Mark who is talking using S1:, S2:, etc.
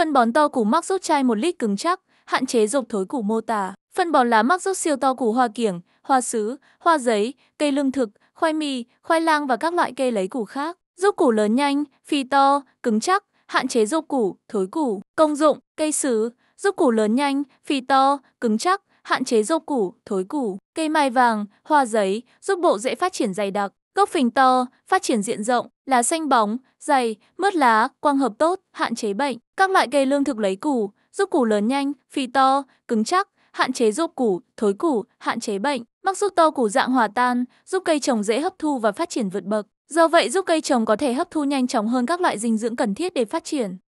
S1: Phân bón to củ mắc rút chai 1 lít cứng chắc, hạn chế dục thối củ mô tả. Phân bón lá mắc rút siêu to củ hoa kiểng, hoa sứ, hoa giấy, cây lương thực, khoai mì, khoai lang và các loại cây lấy củ khác. Giúp củ lớn nhanh, phi to, cứng chắc, hạn chế dục củ, thối củ. Công dụng, cây sứ, giúp củ lớn nhanh, phi to, cứng chắc, hạn chế dục củ, thối củ. Cây mai vàng, hoa giấy, giúp bộ dễ phát triển dày đặc. Gốc phình to, phát triển diện rộng, lá xanh bóng, dày, mướt lá, quang hợp tốt, hạn chế bệnh. Các loại cây lương thực lấy củ, giúp củ lớn nhanh, phì to, cứng chắc, hạn chế rộp củ, thối củ, hạn chế bệnh. Mắc giúp to củ dạng hòa tan, giúp cây trồng dễ hấp thu và phát triển vượt bậc. Do vậy giúp cây trồng có thể hấp thu nhanh chóng hơn các loại dinh dưỡng cần thiết để phát triển.